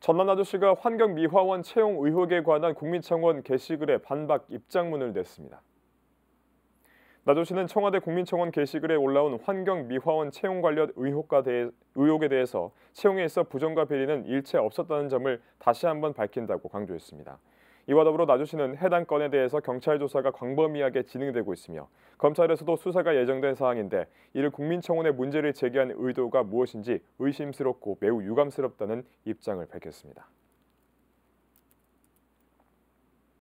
전남 아저씨가 환경미화원 채용 의혹에 관한 국민청원 게시글에 반박 입장문을 냈습니다. 나조씨는 청와대 국민청원 게시글에 올라온 환경미화원 채용 관련 의혹과 대 의혹에 대해서 채용에 있어 부정과 비리는 일체 없었다는 점을 다시 한번 밝힌다고 강조했습니다. 이와 더불어 나주시는 해당 건에 대해서 경찰 조사가 광범위하게 진행되고 있으며 검찰에서도 수사가 예정된 사항인데 이를 국민청원의 문제를 제기한 의도가 무엇인지 의심스럽고 매우 유감스럽다는 입장을 밝혔습니다.